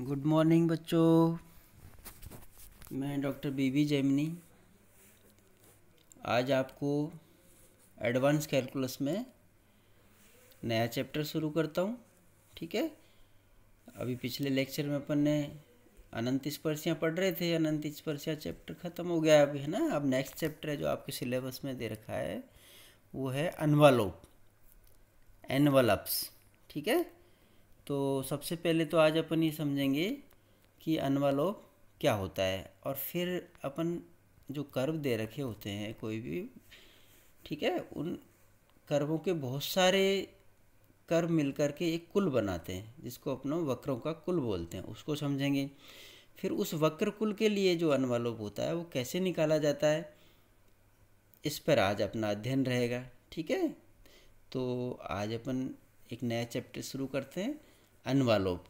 good morning बच्चों मैं doctor बीबी जैमिनी आज आपको एडवांस कैलकुलस में नया चैप्टर शुरू करता हूँ ठीक है अभी पिछले लेक्चर में अपन ने अनंत स्पर्शियाँ पढ़ रहे थे अनंत स्पर्शियाँ चैप्टर ख़त्म हो गया अभी है ना अब नेक्स्ट चैप्टर है जो आपके सिलेबस में दे रखा है वो है अनवालोप एनवलप्स ठीक है तो सबसे पहले तो आज अपन ये समझेंगे कि अनवलोप क्या होता है और फिर अपन जो कर्व दे रखे होते हैं कोई भी ठीक है उन कर्वों के बहुत सारे कर्व मिलकर के एक कुल बनाते हैं जिसको अपनों वक्रों का कुल बोलते हैं उसको समझेंगे फिर उस वक्र कुल के लिए जो अनवलोप होता है वो कैसे निकाला जाता है इस पर आज अपना अध्ययन रहेगा ठीक है तो आज अपन एक नया चैप्टर शुरू करते हैं अनवालोप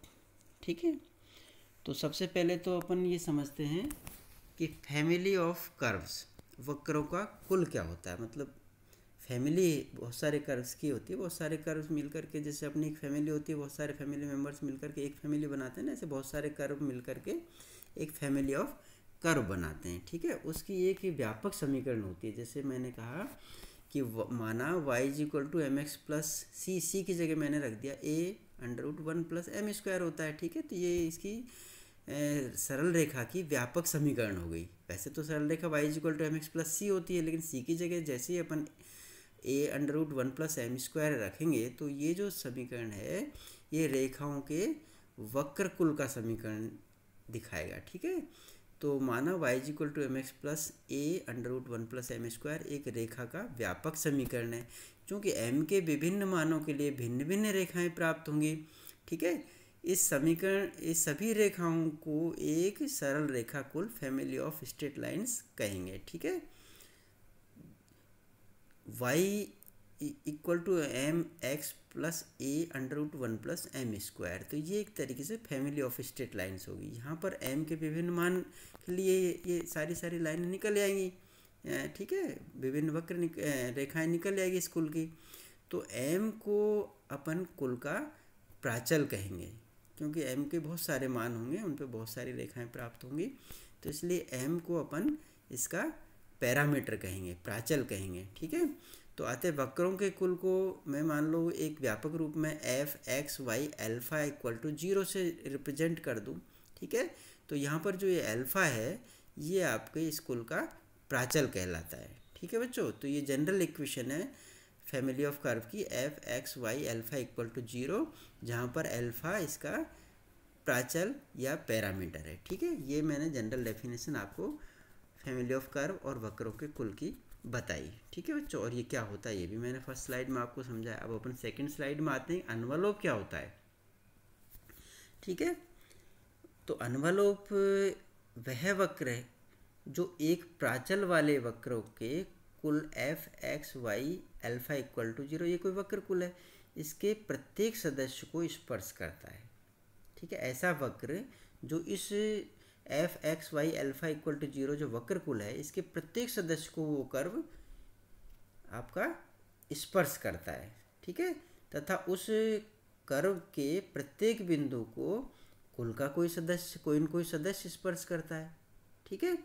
ठीक है तो सबसे पहले तो अपन ये समझते हैं कि फैमिली ऑफ कर्व्स वक्रों का कुल क्या होता है मतलब फैमिली बहुत सारे कर्व्स की होती है बहुत सारे कर्व्स मिल करके जैसे अपनी एक फैमिली होती है बहुत सारे फैमिली मेम्बर्स मिल करके एक फैमिली बनाते हैं ना ऐसे बहुत सारे कर्व मिल करके एक फैमिली ऑफ कर्व बनाते हैं ठीक है उसकी एक व्यापक समीकरण होती है जैसे मैंने कहा कि माना Y is equal to M X plus C C की जगह मैंने रख दिया A under root one plus M square होता है ठीक है तो ये इसकी सरल रेखा की व्यापक समीकरण हो गई वैसे तो सरल रेखा Y is equal to M X plus C होती है लेकिन सी की जगह जैसे ही अपन A under root one plus M square रखेंगे तो ये जो समीकरण है ये रेखाओं के वक्र कुल का समीकरण दिखाएगा ठीक है तो माना Y is equal to M X plus A under root one plus M square एक रेखा का व्यापक समीकरण है चूँकि एम के विभिन्न मानों के लिए भिन्न भिन्न रेखाएं प्राप्त होंगी ठीक है इस समीकरण इस सभी रेखाओं को एक सरल रेखा कुल फैमिली ऑफ स्ट्रेट लाइंस कहेंगे ठीक है Y equal to M X plus A under root one plus M square तो ये एक तरीके से फैमिली ऑफ स्ट्रेट लाइन्स होगी यहाँ पर एम के विभिन्न मान के लिए ये सारी सारी लाइन निकल आएंगी ठीक है विभिन्न वक्र निक, रेखाएं निकल जाएगी इस कुल की तो एम को अपन कुल का प्राचल कहेंगे क्योंकि एम के बहुत सारे मान होंगे उन पर बहुत सारी रेखाएं प्राप्त होंगी तो इसलिए एम को अपन इसका पैरामीटर कहेंगे प्राचल कहेंगे ठीक है तो आते वक्रों के कुल को मैं मान लो एक व्यापक रूप में F X Y alpha equal to zero से रिप्रेजेंट कर दूँ ठीक है तो यहाँ पर जो ये अल्फ़ा है ये आपके इस कुल का प्राचल कहलाता है ठीक है बच्चों तो ये जनरल इक्वेशन है फैमिली ऑफ कर्व की F X Y alpha equal to zero जहाँ पर एल्फा इसका प्राचल या पैरामीटर है ठीक है ये मैंने जनरल डेफिनेशन आपको फैमिली ऑफ कर्व और वक्रों के कुल की बताई ठीक है बच्चों और ये क्या होता है ये भी मैंने फर्स्ट स्लाइड में आपको समझाया अब अपन सेकंड स्लाइड में आते हैं अनवलोप क्या होता है ठीक है तो अनवलोप वह वक्र है जो एक प्राचल वाले वक्र के कुल F X Y alpha equal to zero ये कोई वक्र कुल है इसके प्रत्येक सदस्य को स्पर्श करता है ठीक है ऐसा वक्र जो इस F X Y alpha equal to zero जो वक्र कुल है इसके प्रत्येक सदस्य को वो कर्व आपका स्पर्श करता है ठीक है तथा उस कर्व के प्रत्येक बिंदु को कुल का कोई सदस्य कोई न कोई सदस्य स्पर्श करता है ठीक है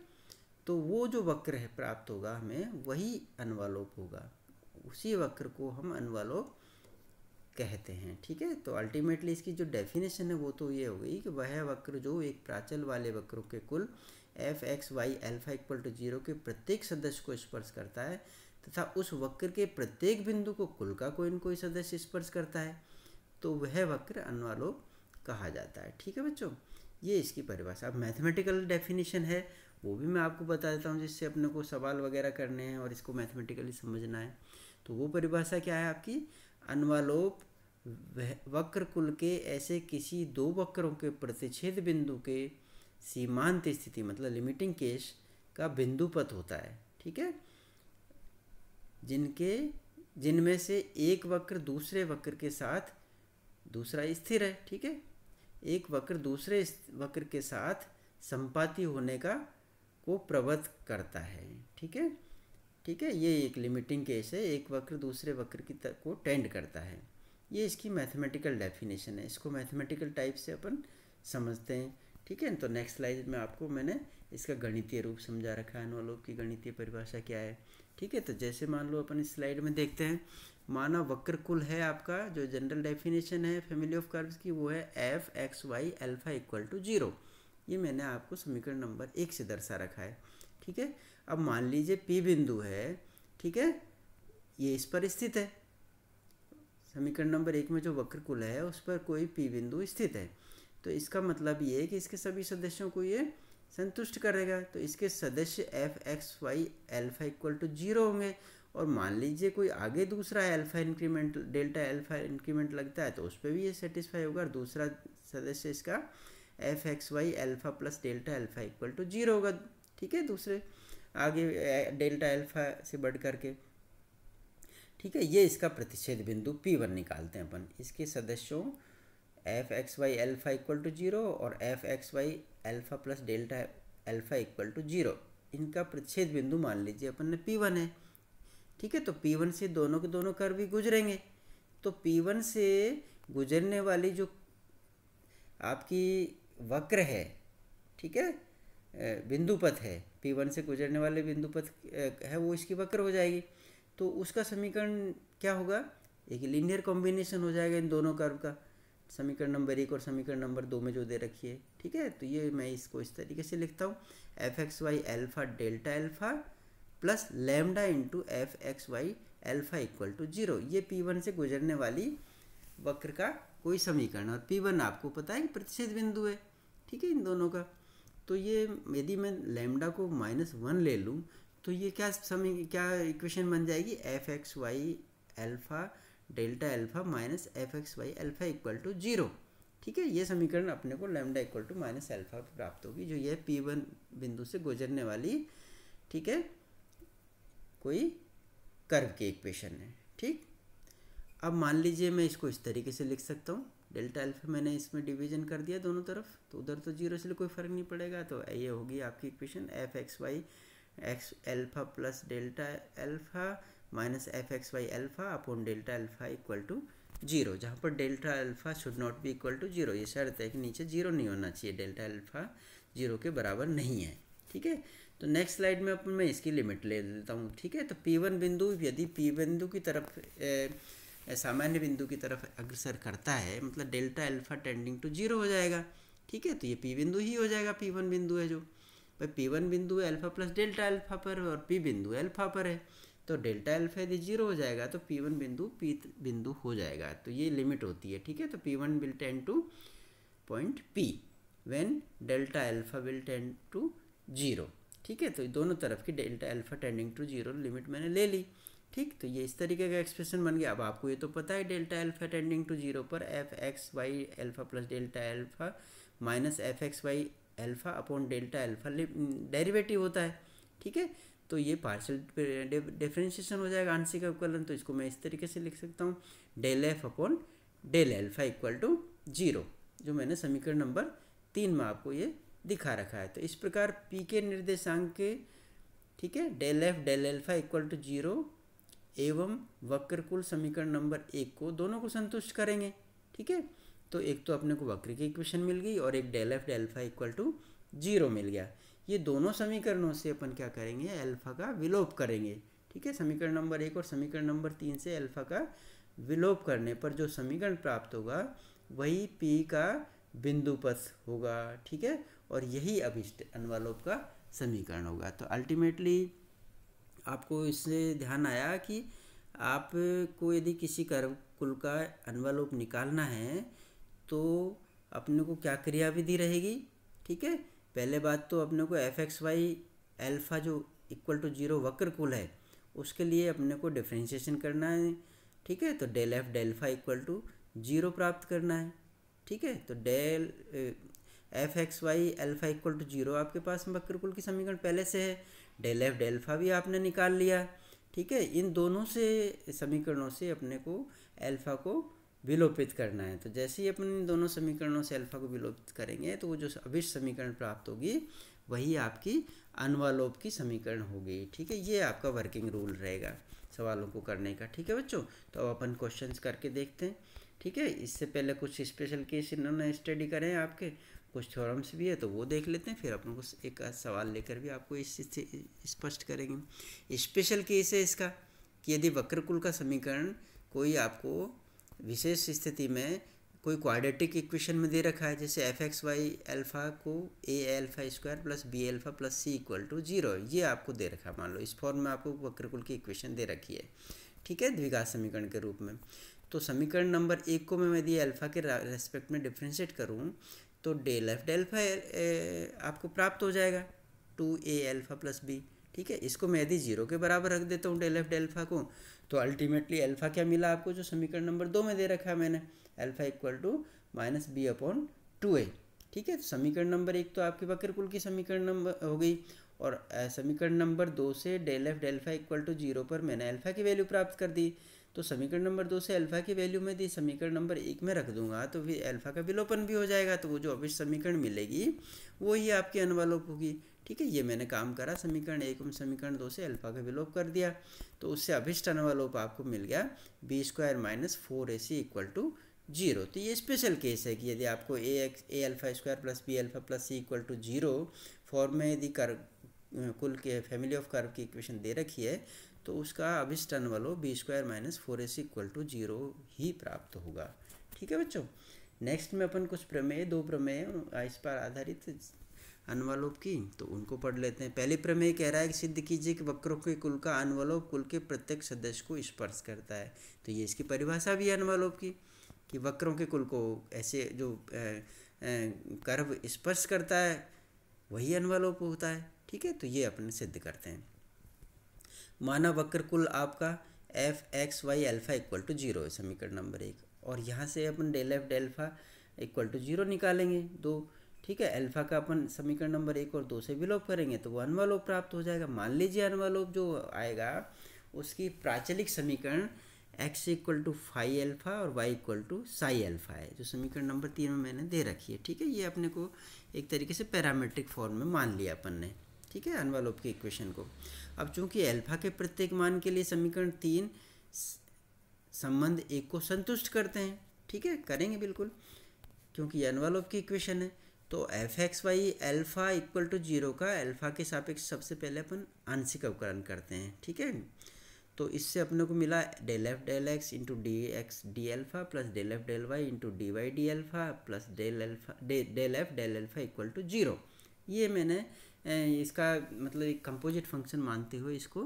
तो वो जो वक्र है प्राप्त होगा हमें वही अनवालोप होगा उसी वक्र को हम अनवालोप कहते हैं ठीक है तो अल्टीमेटली इसकी जो डेफिनेशन है वो तो ये हो गई कि वह वक्र जो एक प्राचल वाले वक्रों के कुल F X Y alpha equal to zero के प्रत्येक सदस्य को स्पर्श करता है तथा उस वक्र के प्रत्येक बिंदु को कुल का कोई न कोई सदस्य स्पर्श करता है तो वह वक्र अनवालोप कहा जाता है ठीक है बच्चों ये इसकी परिभाषा अब मैथमेटिकल डेफिनेशन है वो भी मैं आपको बता देता हूँ जिससे अपने को सवाल वगैरह करने हैं और इसको मैथमेटिकली समझना है तो वो परिभाषा क्या है आपकी अनवालोप वक्र कुल के ऐसे किसी दो वक्रों के प्रतिच्छेद बिंदु के सीमांत स्थिति मतलब लिमिटिंग केस का बिंदुपथ होता है ठीक है जिनके जिनमें से एक वक्र दूसरे वक्र के साथ दूसरा स्थिर है ठीक है एक वक्र दूसरे वक्र के साथ संपाति होने का को प्रवत करता है ठीक है ठीक है ये एक लिमिटिंग केस है एक वक्र दूसरे वक्र की को टेंड करता है ये इसकी मैथमेटिकल डेफिनेशन है इसको मैथमेटिकल टाइप से अपन समझते हैं ठीक है तो नेक्स्ट स्लाइड में आपको मैंने इसका गणितीय रूप समझा रखा है अनुलोप की गणितीय परिभाषा क्या है ठीक है तो जैसे मान लो अपन इस स्लाइड में देखते हैं माना वक्र कुल है आपका जो जनरल डेफिनेशन है फैमिली ऑफ कर्व्स की वो है F X Y alpha equal to zero ये मैंने आपको समीकरण नंबर एक से दर्शा रखा है ठीक है अब मान लीजिए पी बिंदु है ठीक है ये इस पर स्थित है समीकरण नंबर एक में जो वक्र कुल है उस पर कोई पी बिंदु स्थित है तो इसका मतलब ये है कि इसके सभी सदस्यों को ये संतुष्ट करेगा तो इसके सदस्य F X Y alpha equal to zero होंगे और मान लीजिए कोई आगे दूसरा alpha increment delta alpha increment लगता है तो उस पर भी ये सेटिस्फाई होगा और दूसरा सदस्य इसका F X Y alpha plus delta alpha equal to zero होगा ठीक है दूसरे आगे डेल्टा एल्फ़ा से बढ़ करके ठीक है ये इसका प्रतिच्छेद बिंदु पी वन निकालते हैं अपन इसके सदस्यों F X Y alpha equal to zero और F X Y alpha plus delta alpha equal to zero इनका प्रतिच्छेद बिंदु मान लीजिए अपन ने पी वन है ठीक है तो पी वन से दोनों के दोनों कर भी गुजरेंगे तो पी वन से गुजरने वाली जो आपकी वक्र है ठीक है बिंदुपथ है P1 से गुजरने वाले बिंदुपथ है वो इसकी वक्र हो जाएगी तो उसका समीकरण क्या होगा एक लीनियर कॉम्बिनेशन हो जाएगा इन दोनों कर्व का समीकरण नंबर एक और समीकरण नंबर दो में जो दे रखी है ठीक है तो ये मैं इसको इस तरीके से लिखता हूँ F X Y alpha delta alpha plus lambda into F X Y alpha equal to zero ये पी वन से गुजरने वाली वक्र का कोई समीकरण और पी वन आपको पता है कि प्रतिषेध बिंदु है ठीक है इन दोनों का तो ये यदि मैं लेमडा को माइनस वन ले लूँ तो ये क्या समी क्या इक्वेशन बन जाएगी F X Y alpha delta alpha minus F X Y alpha equal to zero ठीक है ये समीकरण अपने को lambda equal to minus alpha प्राप्त होगी जो ये पी वन बिंदु से गुजरने वाली ठीक है कोई कर्व की इक्वेशन है ठीक अब मान लीजिए मैं इसको इस तरीके से लिख सकता हूँ डेल्टा अल्फा मैंने इसमें डिवीजन कर दिया दोनों तरफ तो उधर तो जीरो से कोई फ़र्क नहीं पड़ेगा तो ये होगी आपकी equation F X Y X alpha plus delta alpha minus F X Y alpha upon delta alpha equal to zero जहाँ पर delta alpha should not be equal to zero ये शर्त है कि नीचे जीरो नहीं होना चाहिए डेल्टा अल्फ़ा जीरो के बराबर नहीं है ठीक है तो नेक्स्ट स्लाइड में अपन मैं इसकी लिमिट ले देता हूँ ठीक है तो पी वन बिंदु यदि पी बिंदु की तरफ ए, सामान्य बिंदु की तरफ अग्रसर करता है मतलब delta alpha tending to zero हो जाएगा ठीक है तो ये पी बिंदु ही हो जाएगा पी वन बिंदु है जो भाई पी वन बिंदु अल्फा प्लस डेल्टा अल्फा पर और पी बिंदु अल्फा पर है तो डेल्टा अल्फा यदि जीरो हो जाएगा तो पी वन बिंदु पी बिंदु हो जाएगा तो ये लिमिट होती है ठीक है तो P one will tend to point P when delta alpha will tend to zero ठीक है तो दोनों तरफ की delta alpha tending to zero limit मैंने ले ली ठीक तो ये इस तरीके का एक्सप्रेशन बन गया अब आपको ये तो पता है delta alpha tending to zero पर F X Y alpha plus delta alpha minus F X Y alpha upon delta alpha derivative होता है ठीक है तो ये पार्शियल डिफ्रेंशिएशन हो जाएगा आंशिक अवकलन तो इसको मैं इस तरीके से लिख सकता हूँ del F upon del alpha equal to zero जो मैंने समीकरण नंबर तीन में आपको ये दिखा रखा है तो इस प्रकार पी के निर्देशांक के ठीक है del F del alpha equal to zero एवं वक्रकुल समीकरण नंबर एक को दोनों को संतुष्ट करेंगे ठीक है तो एक तो अपने को वक्र की इक्वेशन मिल गई और एक del F del alpha equal to zero मिल गया ये दोनों समीकरणों से अपन क्या करेंगे अल्फा का विलोप करेंगे ठीक है समीकरण नंबर एक और समीकरण नंबर तीन से अल्फा का विलोप करने पर जो समीकरण प्राप्त होगा वही पी का बिंदु पथ होगा ठीक है और यही अभिष्ट अनवालोप का समीकरण होगा तो अल्टीमेटली आपको इससे ध्यान आया कि आपको यदि किसी कर्व कुल का अनवलोप निकालना है तो अपने को क्या क्रिया विधि रहेगी ठीक है पहले बात तो अपने को एफ एक्स वाई एल्फ़ा जो इक्वल टू जीरो वक्र कुल है उसके लिए अपने को डिफ्रेंशिएशन करना है ठीक है तो del F del alpha equal to zero प्राप्त करना है ठीक है तो del F X Y alpha equal to zero आपके पास वक्र कुल की समीकरण पहले से है डेल एफ डेल्फा भी आपने निकाल लिया ठीक है इन दोनों से समीकरणों से अपने को एल्फा को विलोपित करना है तो जैसे ही अपन इन दोनों समीकरणों से अल्फ़ा को विलोपित करेंगे तो वो जो अविष्ट समीकरण प्राप्त होगी वही आपकी अनवालोप की समीकरण होगी ठीक है ये आपका वर्किंग रूल रहेगा सवालों को करने का ठीक है बच्चों तो अब अपन क्वेश्चंस करके देखते हैं ठीक है इससे पहले कुछ स्पेशल केस इन्होंने स्टडी करें आपके कुछ थ्योरम्स भी है तो वो देख लेते हैं फिर अपन को एक सवाल लेकर भी आपको इस स्पष्ट करेंगे स्पेशल केस है इसका कि यदि वक्रकुल का समीकरण कोई आपको विशेष स्थिति में कोई क्वाड्रेटिक इक्वेशन में दे रखा है जैसे एफ एक्स वाई एल्फ़ा को A alpha square plus B alpha plus C equal to zero ये आपको दे रखा है मान लो इस फॉर्म में आपको वक्रकुल की इक्वेशन दे रखी है ठीक है द्विघात समीकरण के रूप में तो समीकरण नंबर एक को मैं यदि अल्फ़ा के रेस्पेक्ट में डिफ्रेंशिएट करूँ तो डेल एफ डेल्फा आपको प्राप्त हो जाएगा two A alpha plus B ठीक है इसको मैं यदि जीरो के बराबर रख देता हूँ डेल एफ डेल्फा को तो अल्टीमेटली एल्फा क्या मिला आपको जो समीकरण नंबर दो में दे रखा है मैंने alpha equal to minus B upon two A ठीक है तो समीकरण नंबर एक तो आपकी कुल की समीकरण नंबर हो गई और समीकरण नंबर दो से del F del alpha equal to zero पर मैंने एल्फा की वैल्यू प्राप्त कर दी तो समीकरण नंबर दो से अल्फ़ा की वैल्यू में दी समीकरण नंबर एक में रख दूंगा तो भी अल्फ़ा का विलोपन भी हो जाएगा तो वो जो अभी समीकरण मिलेगी वो ही आपकी अनवलोप होगी ठीक है ये मैंने काम करा समीकरण एक में समीकरण दो से अल्फ़ा का विलोप कर दिया तो उससे अभिष्ट अनवलोप आपको मिल गया B square minus four A C equal to zero तो ये स्पेशल केस है कि यदि आपको A X A alpha square plus B alpha plus C equal to zero form में यदि कर कुल के फैमिली ऑफ कर्व की इक्वेशन दे रखी है तो उसका अभिष्टन बलो B square minus four S equal to zero ही प्राप्त होगा ठीक है बच्चों नेक्स्ट में अपन कुछ प्रमेय दो प्रमेय इस पर आधारित अनवलोप की तो उनको पढ़ लेते हैं पहले प्रमेय कह रहा है कि सिद्ध कीजिए कि वक्रों के कुल का अनवलोप कुल के प्रत्येक सदस्य को स्पर्श करता है तो ये इसकी परिभाषा भी है अनवलोप की कि वक्रों के कुल को ऐसे जो कर्व स्पर्श करता है वही अनवलोप होता है ठीक है तो ये अपने सिद्ध करते हैं माना वक्र कुल आपका F X Y alpha equal to zero है समीकरण नंबर एक और यहाँ से अपन del F del alpha equal to zero निकालेंगे दो ठीक है अल्फ़ा का अपन समीकरण नंबर एक और दो से विलोप करेंगे तो वो अनवालोप प्राप्त हो जाएगा मान लीजिए अनवालोप जो आएगा उसकी प्राचलिक समीकरण X equal to phi alpha और Y equal to psi alpha है जो समीकरण नंबर तीन में मैंने दे रखी है ठीक है ये अपने को एक तरीके से पैरामेट्रिक फॉर्म में मान लिया अपन ने ठीक है अनवालोप के इक्वेशन को अब चूंकि अल्फा के प्रत्येक मान के लिए समीकरण तीन संबंध एक को संतुष्ट करते हैं ठीक है करेंगे बिल्कुल क्योंकि अनवालोप की इक्वेशन है तो F X Y alpha equal to zero का एल्फ़ा के सापेक्ष सबसे पहले अपन आंशिक अवकरण करते हैं ठीक है तो इससे अपने को मिला del F del X into D X D alpha plus del F del Y into D Y D alpha plus del alpha del F del alpha equal to zero ये मैंने इसका मतलब एक कंपोजिट फंक्शन मानते हुए इसको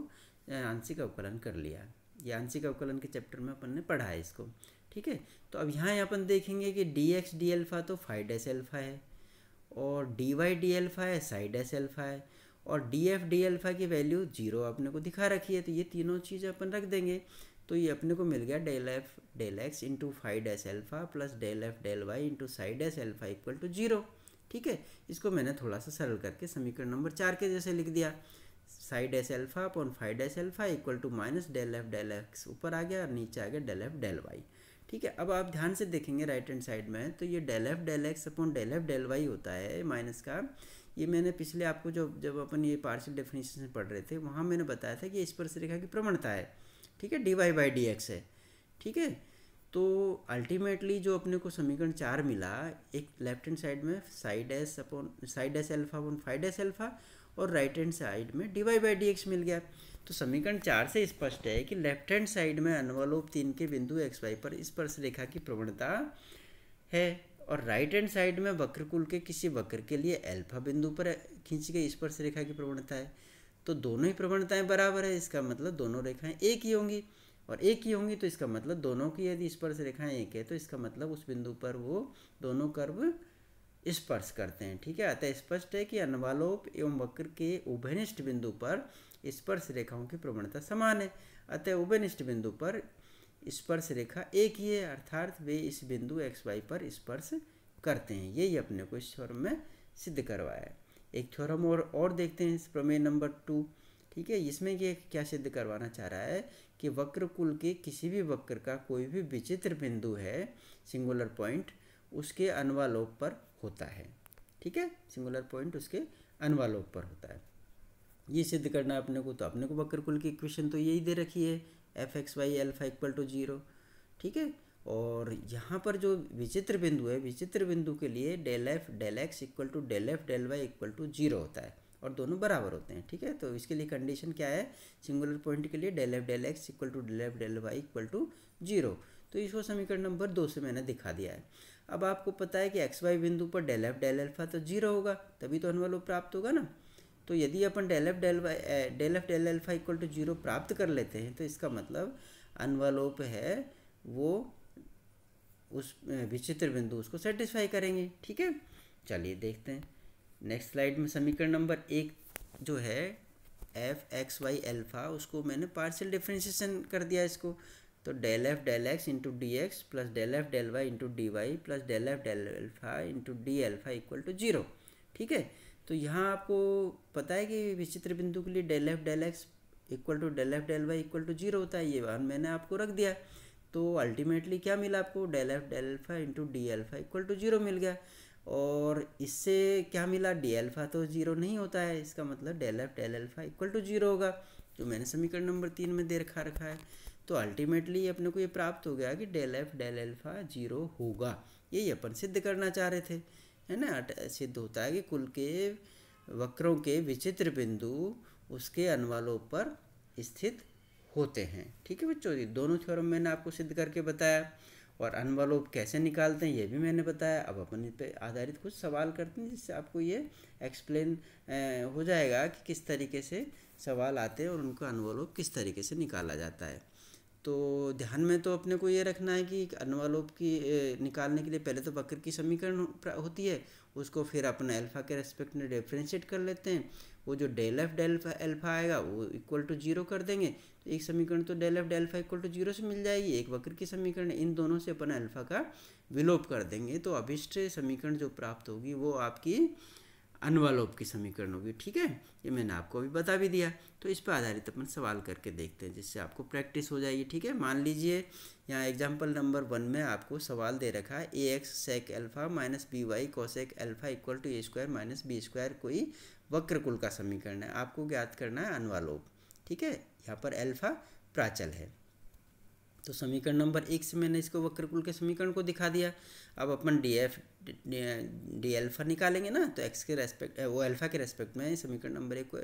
आंशिक अवकलन कर लिया ये आंशिक अवकलन के चैप्टर में अपन ने पढ़ा है इसको ठीक है तो अब यहाँ अपन देखेंगे कि डी एक्स डी एल्फ़ा तो फाइव डैश एल्फ़ा है और डी वाई डी एल्फ़ा है साइड डैस एल्फ़ा है और डी एफ डी एल्फ़ा की वैल्यू जीरो अपने को दिखा रखी है तो ये तीनों चीज़ अपन रख देंगे तो ये अपने को मिल गया del F del X into phi dash alpha plus del F del Y into psi dash alpha equal to zero ठीक है इसको मैंने थोड़ा सा सरल करके समीकरण नंबर चार के जैसे लिख दिया psi S alpha upon phi S alpha equal to minus del F del X ऊपर आ गया और नीचे आ गया डेल एफ डेल वाई ठीक है अब आप ध्यान से देखेंगे राइट हैंड साइड में तो ये del F del X upon del F del Y होता है माइनस का ये मैंने पिछले आपको जो जब अपन ये पार्शियल डेफिनेशन पढ़ रहे थे वहाँ मैंने बताया था कि इस पर रेखा की प्रवणता है ठीक है D Y by D X है ठीक है तो अल्टीमेटली जो अपने को समीकरण चार मिला एक लेफ्ट हैंड साइड में psi S upon psi S alpha upon phi S alpha और राइट हैंड साइड में D Y by D X मिल गया तो समीकरण चार से स्पष्ट है कि लेफ्ट हैंड साइड में अनवलोप तीन के बिंदु एक्स वाई पर स्पर्श रेखा की प्रवणता है और राइट हैंड साइड में वक्रकुल के किसी वक्र के लिए अल्फा बिंदु पर खींच गई स्पर्श रेखा की प्रवणता है तो दोनों ही प्रवणताएं बराबर है इसका मतलब दोनों रेखाएं एक ही होंगी और एक ही होंगी तो इसका मतलब दोनों की यदि स्पर्श रेखाएं एक है तो इसका मतलब उस बिंदु पर वो दोनों कर्व स्पर्श करते हैं ठीक है अतः स्पष्ट है कि अनवालोप एवं वक्र के उभयनिष्ठ बिंदु पर स्पर्श रेखाओं की प्रवणता समान है अतः उभयनिष्ठ बिंदु पर स्पर्श रेखा एक ही है अर्थात वे इस बिंदु एक्स वाई पर स्पर्श करते हैं यही अपने को इस थ्योरम में सिद्ध करवाया है एक थ्योरम और और देखते हैं प्रमेय नंबर टू ठीक है इसमें ये क्या सिद्ध करवाना चाह रहा है कि वक्र कुल के किसी भी वक्र का कोई भी विचित्र बिंदु है सिंगुलर पॉइंट उसके अनवालोक पर होता है ठीक है सिंगुलर पॉइंट उसके अनवालोक पर होता है ये सिद्ध करना है अपने को तो अपने को वक्र कुल की इक्वेशन तो यही दे रखी है F X Y alpha equal to zero ठीक है और यहाँ पर जो विचित्र बिंदु है विचित्र बिंदु के लिए del F del X equal to del F del Y equal to zero होता है और दोनों बराबर होते हैं ठीक है तो इसके लिए कंडीशन क्या है सिंगुलर पॉइंट के लिए del F del X equal to del F del Y equal to zero तो इसको समीकरण नंबर दो से मैंने दिखा दिया है अब आपको पता है कि एक्स वाई बिंदु पर डेल एफ डेल एल्फा तो जीरो होगा तभी तो अनुवलो प्राप्त होगा ना तो यदि अपन del F del Y del F del alpha equal to zero प्राप्त कर लेते हैं तो इसका मतलब अनवलोप है वो उस eh, विचित्र बिंदु उसको सेटिस्फाई करेंगे ठीक है चलिए देखते हैं नेक्स्ट स्लाइड में समीकरण नंबर एक जो है एफ एक्स वाई एल्फ़ा उसको मैंने पार्शियल डिफ्रेंशिएशन कर दिया इसको तो del F del X into D X plus del F del Y into D Y plus del F del alpha into D alpha equal to zero ठीक है तो यहाँ आपको पता है कि विचित्र बिंदु के लिए del F del X equal to del F del Y equal to zero होता है ये वन मैंने आपको रख दिया तो अल्टीमेटली क्या मिला आपको del F del alpha into D alpha equal to zero मिल गया और इससे क्या मिला डी एल्फा तो जीरो नहीं होता है इसका मतलब del F del alpha equal to zero होगा जो तो मैंने समीकरण नंबर तीन में दे रखा रखा है तो अल्टीमेटली अपने को ये प्राप्त हो गया कि del F del alpha zero होगा यही अपन सिद्ध करना चाह रहे थे है ना सिद्ध होता है कि कुल के वक्रों के विचित्र बिंदु उसके अनवालों पर स्थित होते हैं ठीक है बच्चों दोनों थ्योरम मैंने आपको सिद्ध करके बताया और अनवलोप कैसे निकालते हैं ये भी मैंने बताया अब अपन इस पर आधारित कुछ सवाल करते हैं जिससे आपको ये एक्सप्लेन हो जाएगा कि किस तरीके से सवाल आते हैं और उनका अनवलोप किस तरीके से निकाला जाता है तो ध्यान में तो अपने को ये रखना है कि अनवलोप की निकालने के लिए पहले तो वक्र की समीकरण होती है उसको फिर अपना अल्फा के रेस्पेक्ट में डिफ्रेंशिएट कर लेते हैं वो जो डेल एफ डेल एल्फा आएगा वो इक्वल टू जीरो कर देंगे तो एक समीकरण तो del F alpha equal to zero से मिल जाएगी एक वक्र की समीकरण इन दोनों से अपन अल्फा का विलोप कर देंगे तो अभिष्ट समीकरण जो प्राप्त होगी वो आपकी अनवलोप की समीकरण होगी ठीक है ये मैंने आपको अभी बता भी दिया तो इस पर आधारित अपन सवाल करके देखते हैं जिससे आपको प्रैक्टिस हो जाएगी ठीक है मान लीजिए यहाँ एग्जाम्पल नंबर वन में आपको सवाल दे रखा है A X sec alpha minus B Y cosec alpha equal to A square minus B square कोई वक्रकुल का समीकरण है आपको ज्ञात करना है अनवालोप ठीक है यहाँ पर एल्फा प्राचल है तो समीकरण नंबर एक से मैंने इसको वक्र कुल के समीकरण को दिखा दिया अब अपन डी एफ डी एल्फा निकालेंगे ना तो एक्स के रेस्पेक्ट वो एल्फा के रेस्पेक्ट में समीकरण नंबर एक को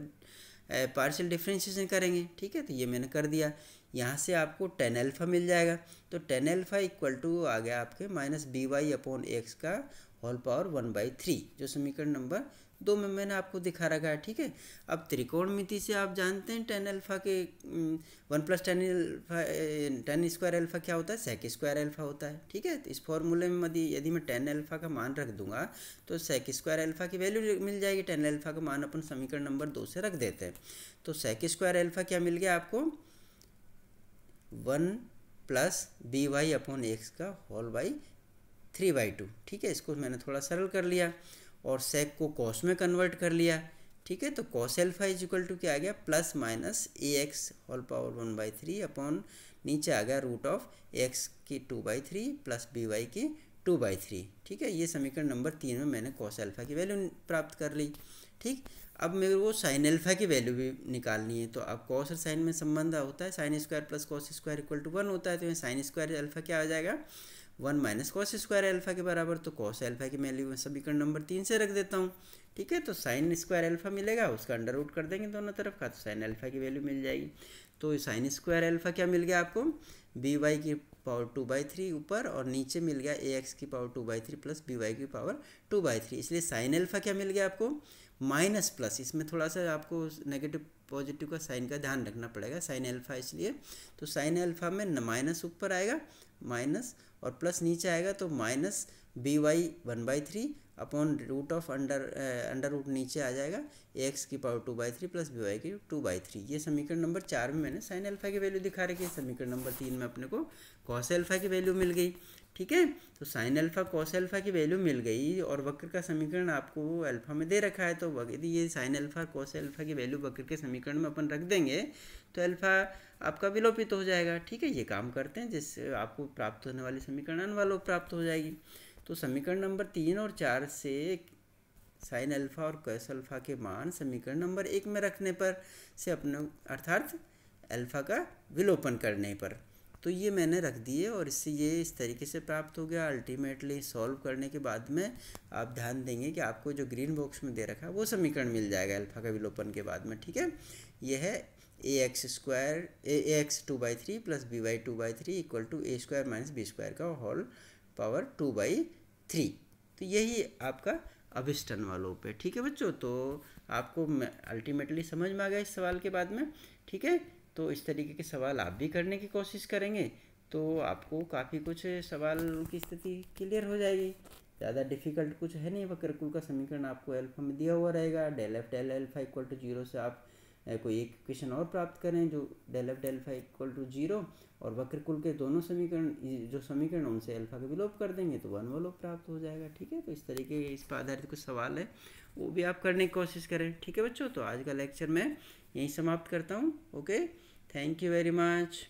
पार्शियल डिफ्रेंशिएशन करेंगे ठीक है तो ये मैंने कर दिया यहाँ से आपको टेन एल्फा मिल जाएगा तो टेन एल्फा इक्वल टू आ गया आपके minus B Y upon X का whole power one by three जो समीकरण नंबर दो में मैंने आपको दिखा रखा है ठीक है अब त्रिकोण मिति से आप जानते हैं टेन अल्फा के one plus tan alpha tan square alpha क्या होता है सेक स्क्वायर अल्फा होता है ठीक है तो इस फॉर्मूले में यदि यदि मैं टेन अल्फा का मान रख दूंगा तो सेक स्क्वायर अल्फा की वैल्यू मिल जाएगी टेन अल्फा का मान अपन समीकरण नंबर दो से रख देते हैं तो सेक स्क्वायर अल्फा क्या मिल गया आपको one plus B Y upon X का whole by three by two ठीक है इसको मैंने थोड़ा सरल कर लिया और सेक को कॉस में कन्वर्ट कर लिया ठीक है तो cos alpha is equal to क्या आ गया plus minus A X whole power one by three upon नीचे आ गया रूट ऑफ एक्स की two by three plus B Y की टू बाई थ्री ठीक है ये समीकरण नंबर तीन में मैंने कॉस एल्फा की वैल्यू प्राप्त कर ली ठीक अब मेरे को साइन एल्फा की वैल्यू भी निकालनी है तो अब कॉस और साइन में संबंध होता है sine square plus cos square equal to one होता है तो यहाँ साइन स्क्वायर एल्फा क्या आ जाएगा one minus cos square alpha के बराबर तो कॉस एल्फा की वैल्यू मैं समीकरण नंबर तीन से रख देता हूँ ठीक है तो साइन स्क्वायर एल्फा मिलेगा उसका अंडर रूट कर देंगे दोनों तरफ का तो साइन एल्फा की वैल्यू मिल जाएगी तो साइन स्क्वायर एल्फा क्या मिल गया आपको बी वाई की पावर टू बाई थ्री ऊपर और नीचे मिल गया ए एक्स की power two by three plus B Y की पावर टू बाई थ्री इसलिए साइन एल्फा क्या मिल गया आपको माइनस प्लस इसमें थोड़ा सा आपको नेगेटिव पॉजिटिव का साइन का ध्यान रखना पड़ेगा साइन एल्फा इसलिए तो साइन एल्फा में माइनस ऊपर आएगा माइनस और प्लस नीचे आएगा तो minus B Y one by three upon root of under under root नीचे आ जाएगा एक्स की power two by three plus B Y की टू बाई थ्री ये समीकरण नंबर चार में मैंने साइन अल्फा की वैल्यू दिखा रखी है समीकरण नंबर तीन में अपने को कौश अल्फा की वैल्यू मिल गई ठीक है तो साइन अल्फ़ा कॉस अल्फ़ा की वैल्यू मिल गई और वक्र का समीकरण आपको अल्फ़ा में दे रखा है तो यदि ये साइन अल्फ़ा कॉस अल्फ़ा की वैल्यू वक्र के समीकरण में अपन रख देंगे तो अल्फ़ा आपका विलोपित हो जाएगा ठीक है ये काम करते हैं जिससे आपको प्राप्त होने वाले समीकरण अनवालोप प्राप्त हो जाएगी तो समीकरण नंबर तीन और चार से साइन अल्फ़ा और कॉस अल्फ़ा के मान समीकरण नंबर एक में रखने पर से अपने अर्थात अल्फ़ा का विलोपन करने पर तो ये मैंने रख दिए और इससे ये इस तरीके से प्राप्त हो गया अल्टीमेटली सॉल्व करने के बाद में आप ध्यान देंगे कि आपको जो ग्रीन बॉक्स में दे रखा है वो समीकरण मिल जाएगा अल्फा का विलोपन के बाद में ठीक है ये है A X square A X two by three plus B by two by three equal to A square minus B square का whole power two by three तो यही आपका अभिष्टन वालों पे ठीक है बच्चों तो आपको अल्टीमेटली समझ में आ गया इस सवाल के बाद में ठीक है तो इस तरीके के सवाल आप भी करने की कोशिश करेंगे तो आपको काफ़ी कुछ सवाल की स्थिति क्लियर हो जाएगी ज़्यादा डिफिकल्ट कुछ है नहीं वक्रकुल का समीकरण आपको एल्फा में दिया हुआ रहेगा del F del alpha equal to zero से आप कोई एक क्वेश्चन और प्राप्त करें जो del F alpha equal to zero और वक्रकुल के दोनों समीकरण जो समीकरण उनसे अल्फा के विलोप कर देंगे तो वन वलोप प्राप्त हो जाएगा ठीक है तो इस तरीके के इस पर आधारित कुछ सवाल है वो भी आप करने की कोशिश करें ठीक है बच्चों तो आज का लेक्चर में यहीं समाप्त करता हूँ okay thank you very much